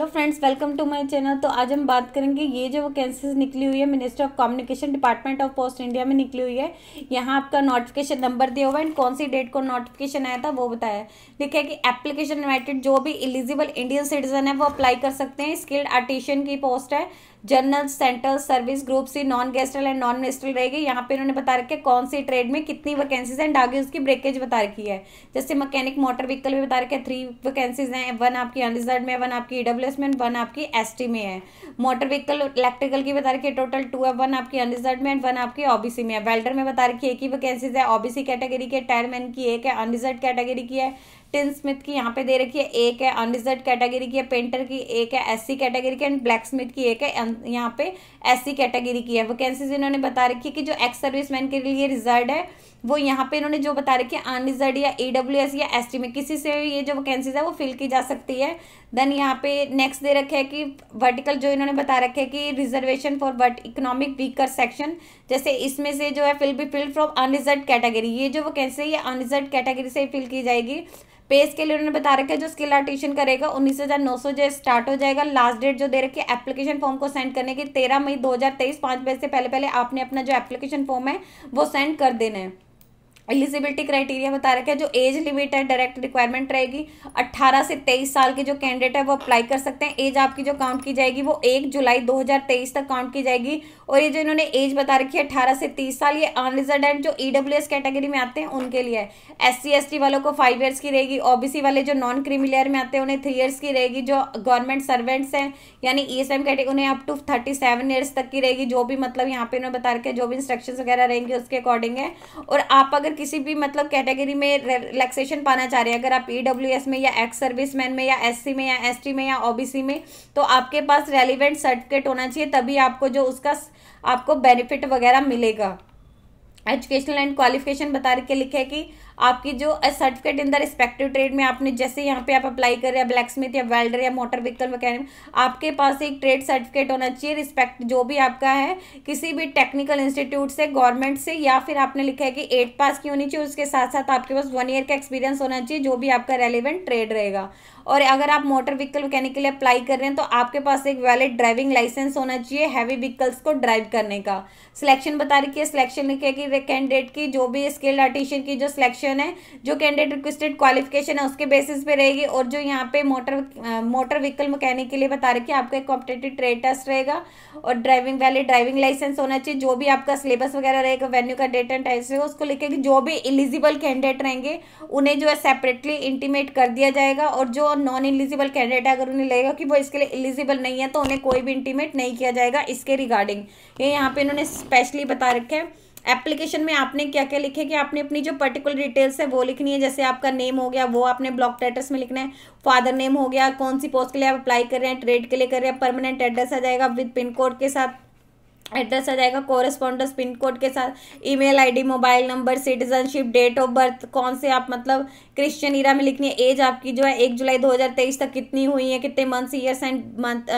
hello friends welcome to my channel तो आज हम बात करेंगे ये जो वैकेंसीज निकली हुई है minister of communication department of post India में निकली हुई है यहाँ आपका नोटिफिकेशन नंबर दिया हुआ है एंड कौन सी डेट को नोटिफिकेशन आया था वो बताया लिखा है कि एप्लीकेशन इन्वाइटेड जो भी एलिजिबल इंडियन सिटीजन है वो अप्लाई कर सकते हैं स्किल्ड आर्टिशियन की पोस्ट है जनरल सेंट्रल सर्विस ग्रुप से non gazetted and non ministerial रहेगी यहाँ पे इन्होंने बता रखे कौन सी ट्रेड में कितनी वैकेंसीज हैं आगे उसकी ब्रेकेज बता रखी है जैसे मैकेनिक मोटर व्हीकल में बता रखे थ्री वैकेंसीज हैं वन आपकी अनरिजर्व में वन आपकी ईडब्ल्यू में वन आपकी एस में है मोटर व्हीकल इलेक्ट्रिकल की बता रखी टोटल टू है वन आपकी अनरिजर्व में वन आपकी ओबीसी में है वेल्डर में बता रखी है एक ही वैकेंसीज है ओबीसी कैटेगरी की टायरमैन की एक है अनरिजर्व कैटेगरी की है टिन स्मिथ की यहाँ पे दे रखी है एक है अनरिजर्व कैटेगरी की है पेंटर की एक है एससी कैटेगरी की एंड ब्लैक स्मिथ की एक है यहाँ पे ऐसी कैटेगरी की है वैकेंसीज इन्होंने बता रखी है कि जो एक्स सर्विस मैन के लिए रिजर्व है वो यहाँ पे इन्होंने जो बता रखी है अनरिजर्व या ए डब्ल्यू एस या एस टी में किसी से ये जो वैकेंसीज है वो फिल की जा सकती है देन यहाँ पे नेक्स्ट दे रखे है कि वर्टिकल जो इन्होंने बता रखे है कि रिजर्वेशन फॉर वर्ट इकोनॉमिक वीकर सेक्शन जैसे इसमें से जो है fill be filled from unreserved category ये जो वैकेंसी है ये अनरिजर्व कैटेगरी से फिल की जाएगी पे स्केल उन्होंने बता रखा है जो स्किल आर्टिशन करेगा उन्नीस हज़ार नौ सौ जो स्टार्ट हो जाएगा लास्ट डेट जो दे रखी है एप्लीकेशन फॉर्म को सेंड करने की तेरह मई दो हज़ार तेईस पांच बजे से पहले पहले आपने अपना जो एप्लीकेशन फॉर्म है वो सेंड कर देना है एलिजिबिलिटी क्राइटेरिया बता रखा है जो एज लिमिट है डायरेक्ट रिक्वायरमेंट रहेगी 18 से 23 साल के जो कैंडिडेट है वो अप्लाई कर सकते हैं एज आपकी जो काउंट की जाएगी वो 1 जुलाई 2023 तक काउंट की जाएगी और ये जो इन्होंने एज बता रखी है 18 से 30 साल ये अनरिजर्डेंट जो ई e कैटेगरी में आते हैं उनके लिए एस सी वालों को फाइव ईयर्स की रहेगी ओ वाले जो नॉन क्रीमिलियर में आते हैं उन्हें थ्री ईयर्स की रहेगी जो गवर्नमेंट सर्वेंट्स हैं यानी ई e कैटेगरी उन्हें up to thirty seven years तक की रहेगी जो भी मतलब यहाँ पे उन्होंने बता रखे जो भी इंस्ट्रक्शन वगैरह रहेंगे उसके अकॉर्डिंग है और आप अगर किसी भी मतलब कैटेगरी में रिलैक्सेशन पाना चाह रहे हैं अगर आप ई में या एक्स सर्विस मैन में या एस में या एस में या ओ में तो आपके पास रेलिवेंट सर्टिफिकेट होना चाहिए तभी आपको जो उसका आपको बेनिफिट वगैरह मिलेगा एजुकेशनल एंड क्वालिफिकेशन बता के लिखे कि आपकी जो certificate in the respective trade में आपने जैसे यहाँ पे आप अप्लाई कर रहे हैं ब्लैक स्मिथ या वेल्डर या मोटर व्हीकल मैकेनिक आपके पास एक ट्रेड सर्टिफिकेट होना चाहिए रिस्पेक्ट जो भी आपका है किसी भी टेक्निकल इंस्टीट्यूट से गवर्नमेंट से या फिर आपने लिखा है कि एट पास की होनी चाहिए उसके साथ साथ आपके पास वन ईयर का एक्सपीरियंस होना चाहिए जो भी आपका रेलिवेंट ट्रेड रहेगा और अगर आप मोटर व्हीकल मैकेनिक के लिए अप्लाई कर रहे हैं तो आपके पास एक वैलिड ड्राइविंग लाइसेंस होना चाहिए हैवी व्हीकल्स को ड्राइव करने का सिलेक्शन बता रखी है सिलेक्शन लिखे कि कैंडिडेट की जो भी स्किल्ड आर्टिशियन की जो सिलेक्शन क्वेश्चन है जो कैंडिडेट रिक्वेस्टेड क्वालिफिकेशन है उसके बेसिस पे रहेगी और जो यहाँ पे मोटर मोटर व्हीकल मैकेनिक के लिए बता रहे कि आपका एक कॉम्पिटेटिव ट्रेड टेस्ट रहेगा और ड्राइविंग वाले ड्राइविंग लाइसेंस होना चाहिए जो भी आपका सिलेबस वगैरह रहेगा वेन्यू का डेट एंड टाइम रहेगा उसको लेकर जो भी इलिजिबल कैंडिडेट रहेंगे उन्हें जो है सेपरेटली इंटीमेट कर दिया जाएगा और जो नॉन इलिजिबल कैंडिडेट है अगर उन्हें लगेगा कि वो इसके लिए इलिजिबल नहीं है तो उन्हें कोई भी इंटीमेट नहीं किया जाएगा इसके रिगार्डिंग ये यहाँ पे इन्होंने स्पेशली बता रखे हैं एप्लीकेशन में आपने क्या क्या लिखे कि आपने अपनी जो पर्टिकुलर डिटेल्स है वो लिखनी है जैसे आपका नेम हो गया वो आपने ब्लॉक लेटर्स में लिखना है फादर नेम हो गया कौन सी पोस्ट के लिए आप अप्लाई कर रहे हैं ट्रेड के लिए कर रहे हैं परमानेंट एड्रेस आ जाएगा विद पिन कोड के साथ एड्रेस आ जाएगा कोरेस्पॉन्डेंस पिन कोड के साथ email ID mobile number citizenship date of birth कौन से आप मतलब क्रिश्चियन ईरा में लिखनी है एज आपकी जो है एक जुलाई 2023 तक कितनी हुई है कितने months years and month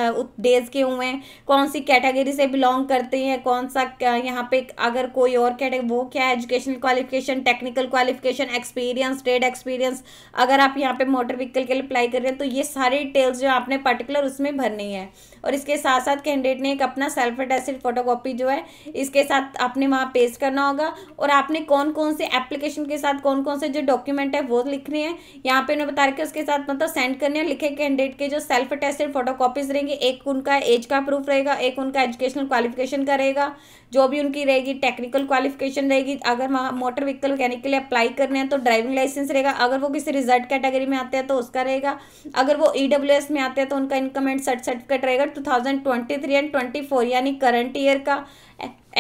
days के हुए हैं कौन सी कैटेगरी से बिलोंग करते हैं कौन सा यहाँ पे अगर कोई और कैटेगरी वो क्या है educational qualification technical qualification experience trade experience अगर आप यहाँ पे मोटर व्हीकल के लिए अप्लाई कर रहे हैं तो ये सारी डिटेल्स जो आपने पर्टिकुलर उसमें भरनी है और इसके साथ साथ कैंडिडेट ने एक अपना सेल्फ एड फोटो फोटो कॉपी जो है इसके साथ आपने वहाँ पेस्ट करना होगा और आपने कौन कौन से एप्लीकेशन के साथ कौन कौन से जो डॉक्यूमेंट है वो लिखने हैं यहाँ पे उन्हें बता रखे उसके साथ मतलब सेंड करने हैं लिखे कैंडिडेट के जो सेल्फ अटेस्टेड फोटो कॉपीज रहेंगे एक उनका एज का प्रूफ रहेगा एक उनका एजुकेशनल क्वालिफिकेशन का रहेगा जो भी उनकी रहेगी टेक्निकल क्वालिफिकेशन रहेगी अगर वहाँ मोटर व्हीकल मैकेनिक के लिए अप्लाई करने हैं तो ड्राइविंग लाइसेंस रहेगा अगर वो किसी रिजल्ट कैटेगरी में आते हैं तो उसका रहेगा अगर वो ई e में आते हैं तो उनका इनकम एंड सर्टिफिकेट रहेगा two thousand twenty three and twenty four यानी करंट ईयर ईयर का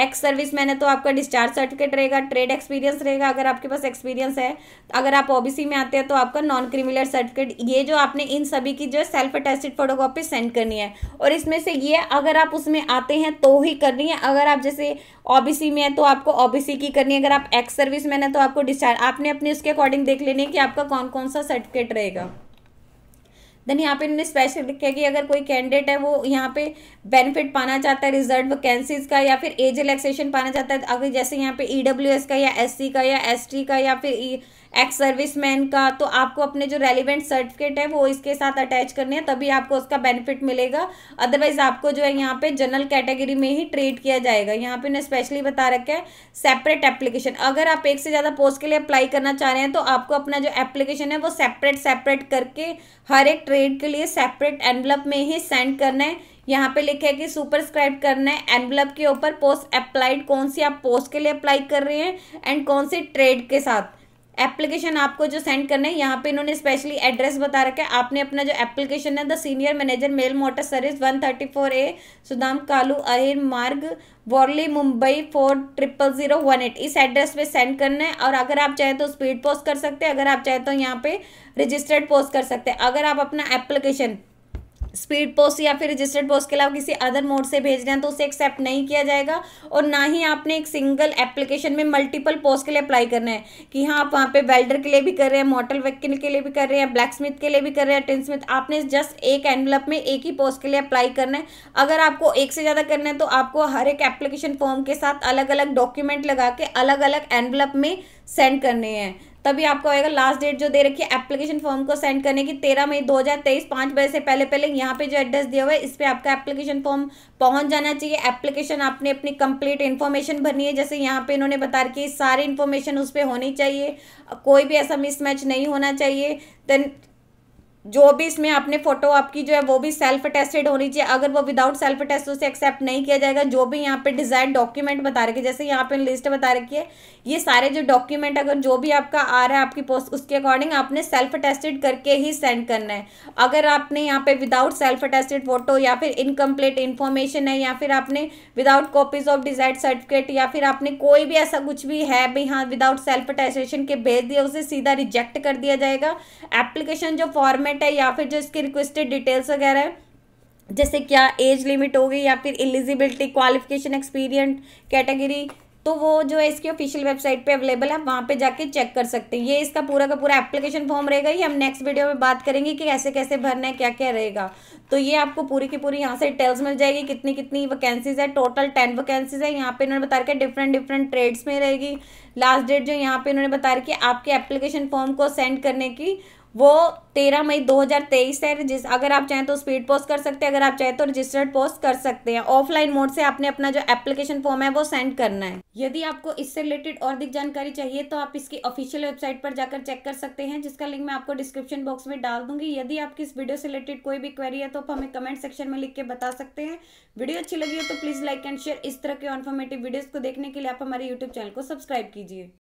एक्स सर्विस मैन है तो आपका डिस्चार्ज सर्टिफिकेट रहेगा ट्रेड एक्सपीरियंस रहेगा अगर आपके पास एक्सपीरियंस है अगर आप ओबीसी में आते हैं तो आपका नॉन क्रिमिनल सर्टिफिकेट ये जो आपने इन सभी की जो है सेल्फ अटेस्टेड फोटोकॉपी सेंड करनी है और इसमें से ये अगर आप उसमें आते हैं तो ही करनी है अगर आप जैसे ओबीसी में है तो आपको ओबीसी की करनी है अगर आप एक्स सर्विस मैन है तो आपको डिस्चार्ज आपने अपने उसके अकॉर्डिंग देख लेने कि आपका कौन कौन सा सर्टिफिकेट रहेगा देन यहाँ पे इन्होंने स्पेशल है कि अगर कोई कैंडिडेट है वो यहाँ पे बेनिफिट पाना चाहता है रिजर्व वैकेंसीज का या फिर एज रिलैक्सेशन पाना चाहता है अगर जैसे यहाँ पे ईडब्ल्यूएस e का या एस का या एस का या फिर एक्स सर्विस मैन का तो आपको अपने जो रेलिवेंट सर्टिफिकेट है वो इसके साथ अटैच करने हैं तभी आपको उसका बेनिफिट मिलेगा अदरवाइज आपको जो है यहाँ पे जनरल कैटेगरी में ही ट्रेड किया जाएगा यहाँ पे उन्हें स्पेशली बता रखा है सेपरेट एप्लीकेशन अगर आप एक से ज़्यादा पोस्ट के लिए अप्लाई करना चाह रहे हैं तो आपको अपना जो एप्लीकेशन है वो सेपरेट सेपरेट करके हर एक ट्रेड के लिए सेपरेट एनवलप में ही सेंड करना है यहाँ पे लिखा है कि सुपरस्क्राइब करना है एनवलप के ऊपर पोस्ट अप्लाइड कौन सी आप पोस्ट के लिए अप्लाई कर रहे हैं एंड कौन से ट्रेड के साथ एप्लीकेशन आपको जो सेंड करना है यहाँ पे इन्होंने स्पेशली एड्रेस बता रखा है आपने अपना जो एप्लीकेशन है the senior manager mail motor service one thirty four A Sudam Kalu Ahir Marg Worli Mumbai four triple zero one eight इस एड्रेस पे सेंड करना है और अगर आप चाहे तो स्पीड पोस्ट कर सकते हैं अगर आप चाहे तो यहाँ पे रजिस्टर्ड पोस्ट कर सकते हैं अगर आप अपना एप्लीकेशन स्पीड पोस्ट या फिर रजिस्टर्ड पोस्ट के अलावा किसी अदर मोड से भेज रहे हैं तो उसे एक्सेप्ट नहीं किया जाएगा और ना ही आपने एक सिंगल एप्लीकेशन में मल्टीपल पोस्ट के लिए अप्लाई करना है कि हाँ आप वहाँ पे वेल्डर के लिए भी कर रहे हैं मोटल वेक्किन के लिए भी कर रहे हैं ब्लैक स्मिथ के लिए भी कर रहे हैं टेन स्मिथ आपने जस्ट एक एनवलप में एक ही पोस्ट के लिए अप्लाई करना है अगर आपको एक से ज़्यादा करना है तो आपको हर एक एप्लीकेशन फॉर्म के साथ अलग अलग डॉक्यूमेंट लगा के अलग अलग एनवलप में सेंड करने हैं तभी आपको आएगा लास्ट डेट जो दे रखी है एप्लीकेशन फॉर्म को सेंड करने की तेरह मई दो हज़ार तेईस पाँच बजे से पहले पहले यहाँ पे जो एड्रेस दिया हुआ है इस पर आपका एप्लीकेशन फॉर्म पहुँच जाना चाहिए एप्लीकेशन आपने अपनी कंप्लीट इन्फॉर्मेशन भरनी है जैसे यहाँ पे इन्होंने बता रखी सारी इन्फॉर्मेशन उस पर होनी चाहिए कोई भी ऐसा मिसमैच नहीं होना चाहिए देन जो भी इसमें आपने फोटो आपकी जो है वो भी सेल्फ अटेस्टेड होनी चाहिए अगर वो विदाउट सेल्फ अटेस्ट उसे एक्सेप्ट नहीं किया जाएगा जो भी यहाँ पे डिजाइन डॉक्यूमेंट बता रखे जैसे यहाँ पे लिस्ट बता रखी है ये सारे जो डॉक्यूमेंट अगर जो भी आपका आ रहा है आपकी पोस्ट उसके अकॉर्डिंग आपने सेल्फ अटेस्टेड करके ही सेंड करना है अगर आपने यहाँ पे विदाउट सेल्फ अटेस्टेड फोटो या फिर इनकम्प्लीट इन्फॉर्मेशन है या फिर आपने without copies of design certificate या फिर आपने कोई भी ऐसा कुछ भी है भाई हाँ विदाउट सेल्फ अटेस्टेशन के भेज दिया उसे सीधा रिजेक्ट कर दिया जाएगा एप्लीकेशन जो फॉर्मेट रिक्वायरमेंट है या फिर जो इसके रिक्वेस्टेड डिटेल्स वगैरह है जैसे क्या एज लिमिट हो गई या फिर एलिजिबिलिटी क्वालिफिकेशन एक्सपीरियंट कैटेगरी तो वो जो है इसकी ऑफिशियल वेबसाइट पे अवेलेबल है वहाँ पे जाके चेक कर सकते हैं ये इसका पूरा का पूरा एप्लीकेशन फॉर्म रहेगा ये हम नेक्स्ट वीडियो में बात करेंगे कि कैसे कैसे भरना है क्या क्या रहेगा तो ये आपको पूरी की पूरी यहाँ से डिटेल्स मिल जाएगी कितनी कितनी वैकेंसीज है टोटल टेन वैकेंसीज है यहाँ पे इन्होंने बता रखा डिफरेंट डिफरेंट ट्रेड्स में रहेगी लास्ट डेट जो यहाँ पे इन्होंने बता रखी है आपके एप्लीकेशन फॉर्म को सेंड करने की वो तेरह मई 2023 है जिस अगर आप चाहें तो स्पीड पोस्ट कर सकते हैं अगर आप चाहें तो रजिस्टर्ड पोस्ट कर सकते हैं ऑफलाइन मोड से आपने अपना जो एप्लीकेशन फॉर्म है वो सेंड करना है यदि आपको इससे रिलेटेड और अधिक जानकारी चाहिए तो आप इसकी ऑफिशियल वेबसाइट पर जाकर चेक कर सकते हैं जिसका लिंक मैं आपको डिस्क्रिप्शन बॉक्स में डाल दूंगी यदि आपकी इस वीडियो से रिलेटेड कोई भी क्वेरी है तो आप हमें कमेंट सेक्शन में लिख के बता सकते हैं वीडियो अच्छी लगी हो तो प्लीज़ लाइक एंड शेयर इस तरह के इन्फॉर्मेटिव वीडियोज़ को देखने के लिए आप हमारे यूट्यूब चैनल को सब्सक्राइब कीजिए